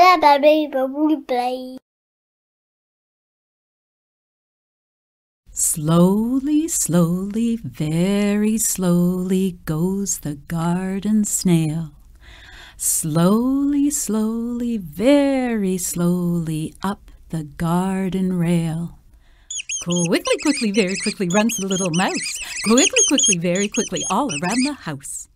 blah blah blah blah blah. Slowly, slowly, very slowly goes the garden snail. Slowly, slowly, very slowly up the garden rail. Quickly, quickly, very quickly runs the little mouse. Quickly, quickly, very quickly all around the house.